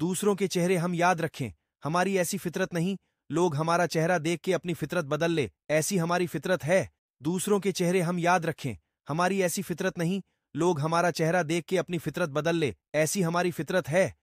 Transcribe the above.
दूसरों के चेहरे हम याद रखें हमारी ऐसी फितरत नहीं लोग हमारा चेहरा देख के अपनी फितरत बदल ले ऐसी हमारी फितरत है दूसरों के चेहरे हम याद रखें हमारी ऐसी फितरत नहीं लोग हमारा चेहरा देख के अपनी फितरत बदल ले ऐसी हमारी फितरत है